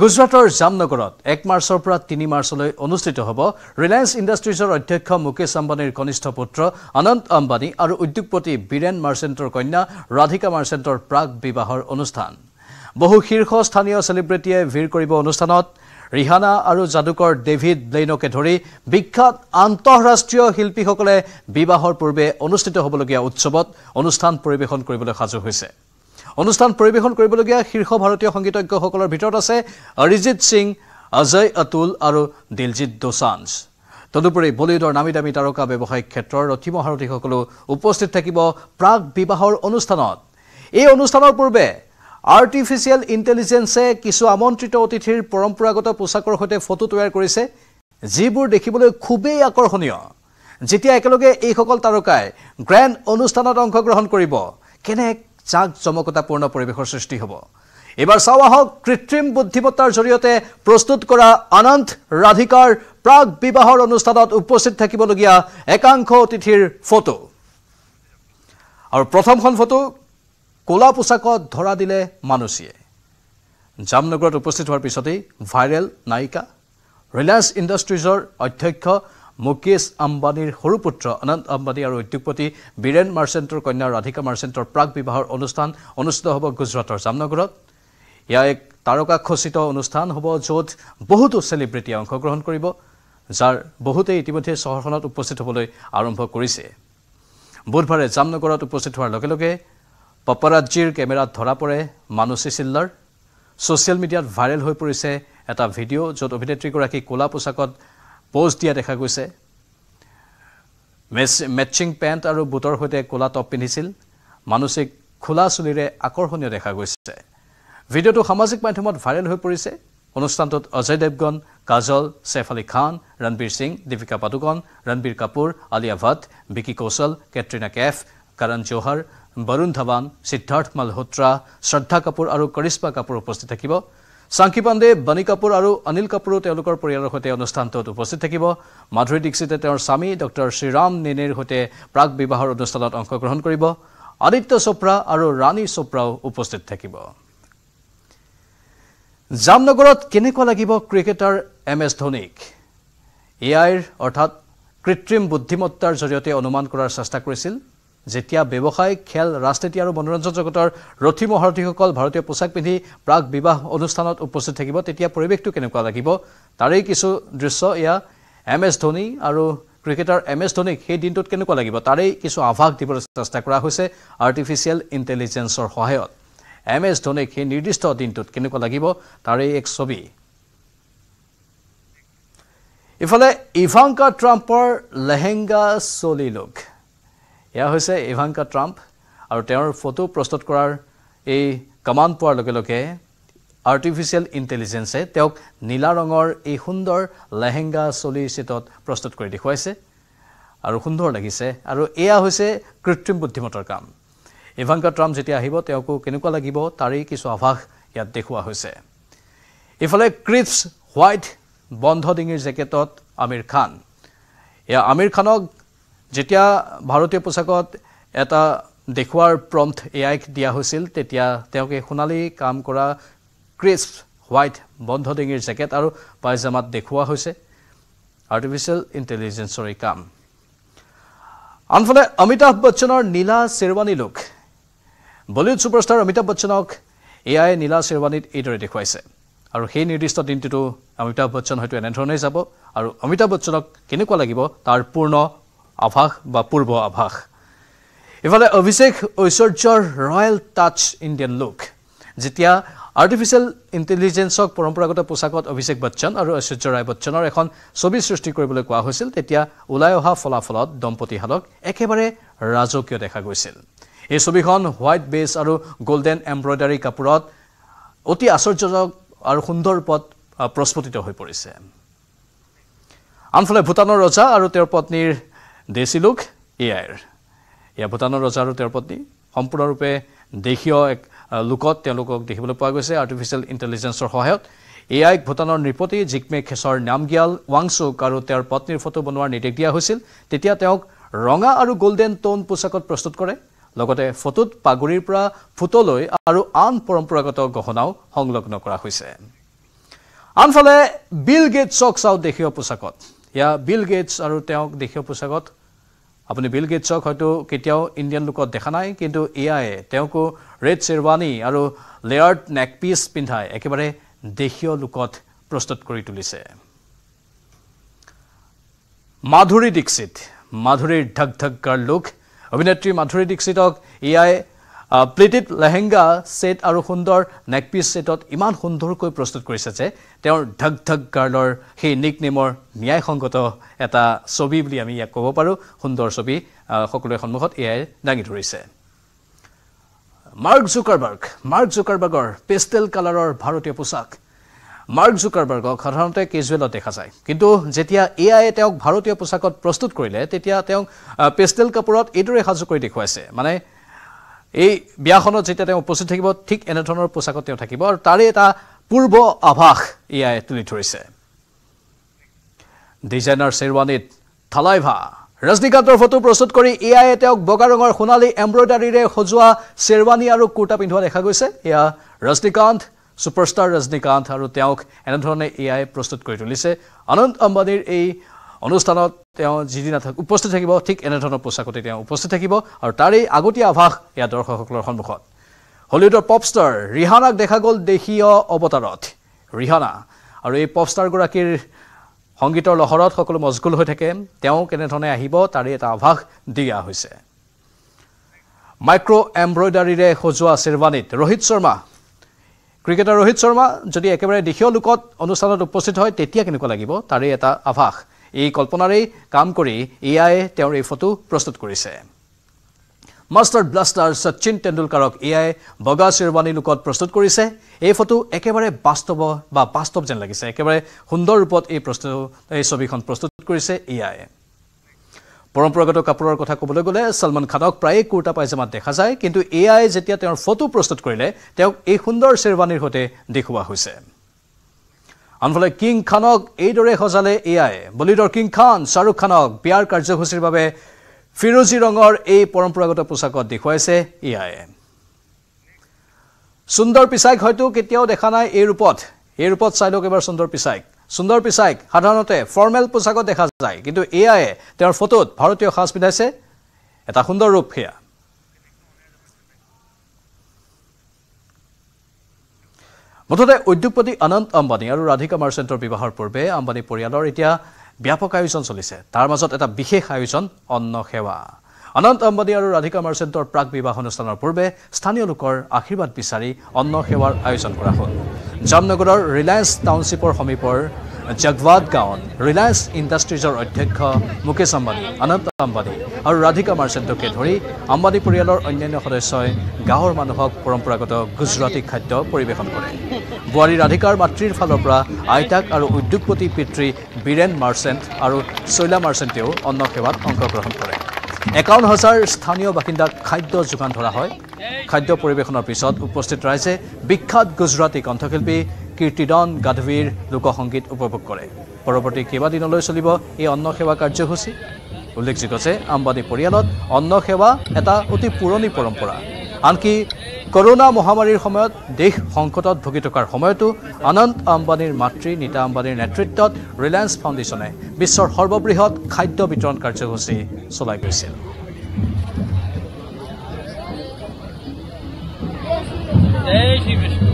গুজৰাটৰ জামনগৰত এক মাৰ্চৰ পৰা তিনি মাৰ্চলৈ অনুষ্ঠিত হ'ব ৰিলায়েন্স ইণ্ডাষ্ট্ৰিজৰ অধ্যক্ষ মুকেশ আম্বানীৰ কনিষ্ঠ পুত্ৰ অনন্ত আম্বানী আৰু উদ্যোগপতি বীৰেণ মাৰ্চেণ্টৰ কন্যা ৰাধিকা মাৰ্চেণ্টৰ প্ৰাক বিবাহৰ অনুষ্ঠান বহু শীৰ্ষ স্থানীয় চেলিব্ৰিটিয়ে ভিৰ কৰিব অনুষ্ঠানত ৰিহানা আৰু যাদুকৰ ডেভিড ব্লেইনকে ধৰি বিখ্যাত আন্তঃৰাষ্ট্ৰীয় শিল্পীসকলে বিবাহৰ পূৰ্বে অনুষ্ঠিত হ'বলগীয়া উৎসৱত অনুষ্ঠান পৰিৱেশন কৰিবলৈ সাজু হৈছে অনুষ্ঠান পৰিৱেশন কৰিবলগীয়া শীৰ্ষ ভাৰতীয় সংগীতজ্ঞসকলৰ ভিতৰত আছে অৰিজিৎ সিং অজয় অতুল আৰু দিলজিৎ দোসাঞ্জ তদুপৰি বলিউডৰ নামী দামী তাৰকা ব্যৱসায়িক ক্ষেত্ৰৰ ৰথী মহাৰথীসকলো উপস্থিত থাকিব প্ৰাক বিবাহৰ অনুষ্ঠানত এই অনুষ্ঠানৰ পূৰ্বে আৰ্টিফিচিয়েল ইণ্টেলিজেঞ্চে কিছু আমন্ত্ৰিত অতিথিৰ পৰম্পৰাগত পোচাকৰ সৈতে ফটো তৈয়াৰ কৰিছে যিবোৰ দেখিবলৈ খুবেই আকৰ্ষণীয় যেতিয়া একেলগে এইসকল তাৰকাই গ্ৰেণ্ড অনুষ্ঠানত অংশগ্ৰহণ কৰিব কেনে চাক জমকতাপূৰ্ণ পৰিবেশেৰ সৃষ্টি হব এবাৰ চাওয়া কৃত্ৰিম বুদ্ধিমত্তাৰ জৰিয়তে প্ৰস্তুত কৰা অনন্ত ৰাধিকাৰ প্ৰাগ বিবাহৰ অনুষ্ঠানত উপস্থিত থাকবলিয়া একাংশ অতিথিৰ ফটো আৰু প্ৰথমখন ফটো কলা পোশাক ধৰা দিলে মানুষিয়ে জামনগৰত উপস্থিত হোৱাৰ পিছতেই ভাইৰেল নায়িকা ৰিলায়েন্স ইন্ডাস্ট্ৰিজৰ অধ্যক্ষ মুকেশ আম্বানীৰ সৰু পুত্ৰ অনন্ত আম্বানী আৰু উদ্যোগপতি বীৰেণ মাৰ্চেণ্টৰ কন্যা ৰাধিকা মাৰ্চেণ্টৰ প্ৰাক বিবাহৰ অনুষ্ঠান অনুষ্ঠিত হ'ব গুজৰাটৰ জামনগৰত ইয়াৰ এক তাৰকা তাৰকাখচিত অনুষ্ঠান হ'ব য'ত বহুতো চেলিব্ৰিটিয়ে অংশগ্ৰহণ কৰিব যাৰ বহুতেই ইতিমধ্যে চহৰখনত উপস্থিত হ'বলৈ আৰম্ভ কৰিছে বুধবাৰে জামনগৰত উপস্থিত হোৱাৰ লগে লগে পপৰাজ্জীৰ কেমেৰাত ধৰা পৰে মানুচী চিল্লাৰ ছ'চিয়েল মিডিয়াত ভাইৰেল হৈ পৰিছে এটা ভিডিঅ' য'ত অভিনেত্ৰীগৰাকী ক'লা পোছাকত পোজ দিয়া দেখা গৈছে মেচিং পেণ্ট আৰু বুটৰ সৈতে ক'লা টপ পিন্ধিছিল মানুচিক খোলা চুলিৰে আকৰ্ষণীয় দেখা গৈছে ভিডিঅ'টো সামাজিক মাধ্যমত ভাইৰেল হৈ পৰিছে অনুষ্ঠানটোত অজয় দেৱগন কাজল চেফ আলী খান ৰণবীৰ সিং দীপিকা পাডুকন ৰণবীৰ কাপুৰ আলিয়া ভট্ট বিকি কৌশল কেট্ৰিনা কেফ কাৰণ জোহাৰ বৰুণ ধাৱান সিদ্ধাৰ্থ মালহোত্ৰা শ্ৰদ্ধা কাপুৰ আৰু কৰিষ্মা কাপুৰ উপস্থিত থাকিব চাংকি পাণ্ডে বনী কাপুৰ আৰু অনিল কাপুৰো তেওঁলোকৰ পৰিয়ালৰ সৈতে অনুষ্ঠানটোত উপস্থিত থাকিব মাধুৰী দীক্ষিতে তেওঁৰ স্বামী ডক্টৰ শ্ৰীৰাম নেনেৰ সৈতে প্ৰাক বিবাহৰ অনুষ্ঠানত অংশগ্ৰহণ কৰিব আদিত্য চোপ্ৰা আৰু ৰাণী চোপ্ৰাও উপস্থিত থাকিব জামনগৰত কেনেকুৱা লাগিব ক্ৰিকেটাৰ এম এছ ধোনীক এ আইৰ অৰ্থাৎ কৃত্ৰিম বুদ্ধিমত্তাৰ জৰিয়তে অনুমান কৰাৰ চেষ্টা কৰিছিল যেতিয়া ব্যৱসায় খেল ৰাজনীতি আৰু মনোৰঞ্জন জগতৰ ৰথী মহাৰথীসকল ভাৰতীয় পোছাক পিন্ধি প্ৰাক বিবাহ অনুষ্ঠানত উপস্থিত থাকিব তেতিয়া পৰিৱেশটো কেনেকুৱা লাগিব তাৰেই কিছু দৃশ্য এয়া এম এছ ধোনী আৰু ক্ৰিকেটাৰ এম এছ ধোনীক সেই দিনটোত কেনেকুৱা লাগিব তাৰেই কিছু আভাস দিবলৈ চেষ্টা কৰা হৈছে আৰ্টিফিচিয়েল ইণ্টেলিজেঞ্চৰ সহায়ত এম এছ ধোনীক সেই নিৰ্দিষ্ট দিনটোত কেনেকুৱা লাগিব তাৰেই এক ছবি ইফালে ইভাংকা ট্ৰাম্পৰ লেহেংগা চলি লোক এয়া হৈছে ইভাংকা ট্ৰাম্প আৰু তেওঁৰ ফটো প্ৰস্তুত কৰাৰ এই কামাণ্ড পোৱাৰ লগে লগে আৰ্টিফিচিয়েল ইণ্টেলিজেঞ্চে তেওঁক নীলা ৰঙৰ এই সুন্দৰ লেহেংগা চলি চিটত প্ৰস্তুত কৰি দেখুৱাইছে আৰু সুন্দৰ লাগিছে আৰু এয়া হৈছে কৃত্ৰিম বুদ্ধিমতাৰ কাম ইভাংকা ট্ৰাম্প যেতিয়া আহিব তেওঁকো কেনেকুৱা লাগিব তাৰেই কিছু আভাস ইয়াত দেখুওৱা হৈছে ইফালে ক্ৰিপছ হোৱাইট বন্ধ ডিঙিৰ জেকেটত আমিৰ খান এয়া আমিৰ খানক যেতিয়া ভাৰতীয় পোচাকত এটা দেখুওৱাৰ প্ৰম্পট এ আইক দিয়া হৈছিল তেতিয়া তেওঁক এই সোণালী কাম কৰা ক্ৰিস্প হোৱাইট বন্ধ ডিঙিৰ জেকেট আৰু পায়জামাত দেখুওৱা হৈছে আৰ্টিফিচিয়েল ইণ্টেলিজেঞ্চৰ এই কাম আনফালে অমিতাভ বচ্চনৰ নীলা শ্বেৰৱানী লোক বলিউড ছুপাৰষ্টাৰ অমিতাভ বচ্চনক এ আই নীলা শ্বেৰৱানীত এইদৰে দেখুৱাইছে আৰু সেই নিৰ্দিষ্ট দিনটোতো অমিতাভ বচ্চন হয়তো এনেধৰণেই যাব আৰু অমিতাভ বচ্চনক কেনেকুৱা লাগিব তাৰ পূৰ্ণ আভাস বা পূৰ্ব আভাস ইফালে অভিষেক ঐশ্বৰ্যৰ ৰয়েল টাচ ইণ্ডিয়ান লুক যেতিয়া আৰ্টিফিচিয়েল ইণ্টেলিজেঞ্চক পৰম্পৰাগত পোছাকত অভিষেক বচ্চন আৰু ঐশ্বৰ্য ৰায় বচ্চনৰ এখন ছবি সৃষ্টি কৰিবলৈ কোৱা হৈছিল তেতিয়া ওলাই অহা ফলাফলত দম্পতিহালক একেবাৰে ৰাজকীয় দেখা গৈছিল এই ছবিখন হোৱাইট বেছ আৰু গ'ল্ডেন এম্ব্ৰইডাৰী কাপোৰত অতি আশ্চৰ্যজনক আৰু সুন্দৰ ৰূপত প্ৰস্ফুটিত হৈ পৰিছে আনফালে ভূটানৰ ৰজা আৰু তেওঁৰ পত্নীৰ দেশী লোক এয়াইৰ এয়া ভূটানৰ ৰজা আৰু তেওঁৰ পত্নী সম্পূৰ্ণৰূপে দেশীয় এক লোকত তেওঁলোকক দেখিবলৈ পোৱা গৈছে আৰ্টিফিচিয়েল ইণ্টেলিজেঞ্চৰ সহায়ত এ আইক ভূটানৰ নৃপতি জিকমে খেছৰ নামগিয়াল ৱাংচুক আৰু তেওঁৰ পত্নীৰ ফটো বনোৱাৰ নিৰ্দেশ দিয়া হৈছিল তেতিয়া তেওঁক ৰঙা আৰু গল্ডেন টোন পোছাকত প্ৰস্তুত কৰে লগতে ফটোত পাগুৰিৰ পৰা ফুটলৈ আৰু আন পৰম্পৰাগত গহনাও সংলগ্ন কৰা হৈছে আনফালে বিল গেট চক চাওঁ দেশীয় পোছাকত ইয়া বিল গেটছ আৰু তেওঁক দেশীয় পোছাকত আপুনি বিল গেটছক হয়তো কেতিয়াও ইণ্ডিয়ান লোকত দেখা নাই কিন্তু এয়াই তেওঁকো ৰেড শ্বেৰৱানী আৰু লেয়াৰ্ড নেকপিচ পিন্ধাই একেবাৰে দেশীয় লোকত প্ৰস্তুত কৰি তুলিছে মাধুৰী দীক্ষিত মাধুৰীৰ ঢক ঢক গাৰ লোক অভিনেত্ৰী মাধুৰী দীক্ষিতক এয়াই প্লেটেড লেহেংগা ছেট আৰু সুন্দৰ নেক ছেটত ইমান সুন্দৰকৈ প্ৰস্তুত কৰিছে যে তেওঁৰ ঢক ঢক গাৰ্লৰ সেই নিক নেমৰ ন্যায়সংগত এটা ছবি বুলি আমি ইয়াক ক'ব পাৰোঁ সুন্দৰ ছবি সকলোৰে সন্মুখত এয়াই দাঙি ধৰিছে মাৰ্ক জুকাৰবাৰ্গ মাৰ্ক জুকাৰবাৰ্গৰ পেষ্টেল কালাৰৰ ভাৰতীয় পোচাক মাৰ্ক জুকাৰবাৰ্গক সাধাৰণতে কেজুৱেলত দেখা যায় কিন্তু যেতিয়া এ আইয়ে তেওঁক ভাৰতীয় পোচাকত প্ৰস্তুত কৰিলে তেতিয়া তেওঁক পেষ্টেল কাপোৰত এইদৰে সাজু কৰি দেখুৱাইছে মানে এই বিয়াখনত যেতিয়া তেওঁ উপস্থিত থাকিব ঠিক এনেধৰণৰ পোচাকত তেওঁ থাকিব আৰু তাৰে এটা পূৰ্ব আভাস ইয়াই তুলি ধৰিছে ডিজাইনাৰ শ্বেৰৱানীত থালাইভা ৰজনীকান্তৰ ফটো প্ৰস্তুত কৰি ইয়াই তেওঁক বগা ৰঙৰ সোণালী এম্ব্ৰইডাৰীৰে সজোৱা শ্বেৰৱানী আৰু কুৰ্তা পিন্ধোৱা দেখা গৈছে এয়া ৰজনীকান্ত ছুপাৰষ্টাৰ ৰজনীকান্ত আৰু তেওঁক এনেধৰণে ইয়াই প্ৰস্তুত কৰি তুলিছে অনন্ত অম্বানীৰ এই অনুষ্ঠানত তেওঁ যিদিনা থাক উপস্থিত থাকিব ঠিক এনেধৰণৰ পোচাকতে তেওঁ উপস্থিত থাকিব আৰু তাৰে আগতীয়া আভাস ইয়াৰ দৰ্শকসকলৰ সন্মুখত হলিউডৰ পপষ্টাৰ ৰিহানাক দেখা গ'ল দেশীয় অৱতাৰত ৰিহানা আৰু এই পপষ্টাৰগৰাকীৰ সংগীতৰ লহৰত সকলো মজগুল হৈ থাকে তেওঁ কেনেধৰণে আহিব তাৰে এটা আভাস দিয়া হৈছে মাইক্ৰ' এম্ব্ৰইডাৰীৰে সজোৱা শ্বেৰৱানীত ৰোহিত শৰ্মা ক্ৰিকেটাৰ ৰোহিত শৰ্মা যদি একেবাৰে দেশীয় লোকত অনুষ্ঠানত উপস্থিত হয় তেতিয়া কেনেকুৱা লাগিব তাৰে এটা আভাস এই কল্পনাৰে কাম কৰি এ আইয়ে তেওঁৰ এই ফটো প্ৰস্তুত কৰিছে মাষ্টাৰ ব্লাষ্টাৰ শচীন তেণ্ডুলকাৰক এ আই বগা শ্বেৰৱানী লোকত প্ৰস্তুত কৰিছে এই ফটো একেবাৰে বাস্তৱ বা বাস্তৱ যেন লাগিছে একেবাৰে সুন্দৰ ৰূপত এই প্ৰস্তু এই ছবিখন প্ৰস্তুত কৰিছে এ আই পৰম্পৰাগত কাপোৰৰ কথা ক'বলৈ গ'লে চলমান খানক প্ৰায়ে কুৰ্তা পায়জামাত দেখা যায় কিন্তু এ আই যেতিয়া তেওঁৰ ফটো প্ৰস্তুত কৰিলে তেওঁক এই সুন্দৰ শ্বেৰৱানীৰ সৈতে দেখুওৱা হৈছে আনফালে কিং খানক এইদৰে সজালে এ আই বলিউডৰ কিং খান শ্বাহৰুখ খানক বিয়াৰ কাৰ্যসূচীৰ বাবে ফিৰোজী ৰঙৰ এই পৰম্পৰাগত পোছাকত দেখুৱাইছে এ আই সুন্দৰ পিছাইক হয়তো কেতিয়াও দেখা নাই এই ৰূপত এই ৰূপত চাই লওক এবাৰ সুন্দৰ পিছাইক সুন্দৰ পিছাইক সাধাৰণতে ফৰ্মেল পোছাকত দেখা যায় কিন্তু এ আই তেওঁৰ ফটোত ভাৰতীয় সাজ পিন্ধাইছে এটা সুন্দৰ ৰূপ সেয়া মুঠতে উদ্যোগপতি অনন্ত আম্বানী আৰু ৰাধিকা মাৰ্চেণ্টৰ বিবাহৰ পূৰ্বে আম্বানী পৰিয়ালৰ এতিয়া ব্যাপক আয়োজন চলিছে তাৰ মাজত এটা বিশেষ আয়োজন অন্ন সেৱা অনন্ত আম্বানী আৰু ৰাধিকা মাৰ্চেণ্টৰ প্ৰাক বিবাহ অনুষ্ঠানৰ পূৰ্বে স্থানীয় লোকৰ আশীৰ্বাদ বিচাৰি অন্ন সেৱাৰ আয়োজন কৰা হ'ল জামনগৰৰ ৰিলায়েন্স টাউনশ্বিপৰ সমীপৰ জগৱাদ গাঁৱত ৰিলায়েন্স ইণ্ডাষ্ট্ৰিজৰ অধ্যক্ষ মুকেশ আম্বানী অনন্ত আম্বানী আৰু ৰাধিকা মাৰ্চেণ্টকে ধৰি আম্বানী পৰিয়ালৰ অন্যান্য সদস্যই গাঁৱৰ মানুহক পৰম্পৰাগত গুজৰাটী খাদ্য পৰিৱেশন কৰে বোৱাৰী ৰাধিকাৰ মাতৃৰ ফালৰ পৰা আইতাক আৰু উদ্যোগপতি পিতৃ বীৰেণ মাৰ্চেণ্ট আৰু শৈলা মাৰ্চেণ্টেও অন্ন সেৱাত অংশগ্ৰহণ কৰে একাৱন্ন হাজাৰ স্থানীয় বাসিন্দাক খাদ্য যোগান ধৰা হয় খাদ্য পৰিৱেশনৰ পিছত উপস্থিত ৰাইজে বিখ্যাত গুজৰাটী কণ্ঠশিল্পী কীৰ্তিদন গাধবীৰ লোকসংগীত উপভোগ কৰে পৰৱৰ্তী কেইবাদিনলৈ চলিব এই অন্ন সেৱা কাৰ্যসূচী উল্লেখযোগ্য যে আম্বানী পৰিয়ালত অন্ন সেৱা এটা অতি পুৰণি পৰম্পৰা আনকি কৰোণা মহামাৰীৰ সময়ত দেশ সংকটত ভুগি থকাৰ সময়তো অনন্ত আম্বানীৰ মাতৃ নীতা আম্বানীৰ নেতৃত্বত ৰিলায়েন্স ফাউণ্ডেশ্যনে বিশ্বৰ সৰ্ববৃহৎ খাদ্য বিতৰণ কাৰ্যসূচী চলাই গৈছিল